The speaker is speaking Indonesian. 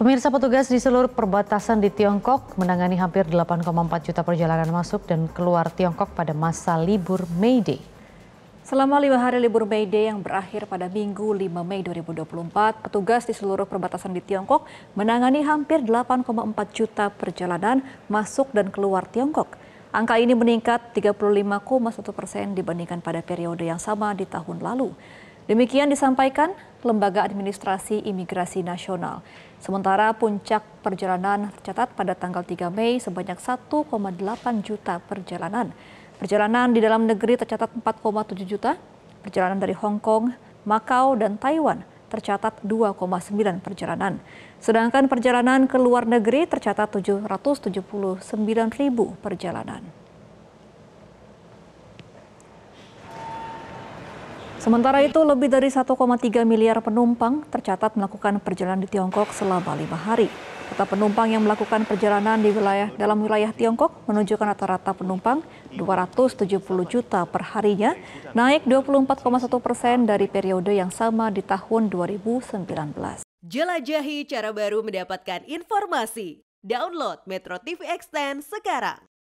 Pemirsa petugas di seluruh perbatasan di Tiongkok menangani hampir 8,4 juta perjalanan masuk dan keluar Tiongkok pada masa libur May Day. Selama lima hari libur May Day yang berakhir pada Minggu 5 Mei 2024, petugas di seluruh perbatasan di Tiongkok menangani hampir 8,4 juta perjalanan masuk dan keluar Tiongkok. Angka ini meningkat 35,1 persen dibandingkan pada periode yang sama di tahun lalu. Demikian disampaikan Lembaga Administrasi Imigrasi Nasional. Sementara puncak perjalanan tercatat pada tanggal 3 Mei sebanyak 1,8 juta perjalanan. Perjalanan di dalam negeri tercatat 4,7 juta, perjalanan dari Hong Kong, Makau, dan Taiwan tercatat 2,9 perjalanan. Sedangkan perjalanan ke luar negeri tercatat 779 ribu perjalanan. Sementara itu, lebih dari 1,3 miliar penumpang tercatat melakukan perjalanan di Tiongkok selama lima hari. Data penumpang yang melakukan perjalanan di wilayah dalam wilayah Tiongkok menunjukkan rata-rata penumpang 270 juta per harinya, naik 24,1 persen dari periode yang sama di tahun 2019. Jelajahi cara baru mendapatkan informasi. Download Metro TV Extend sekarang.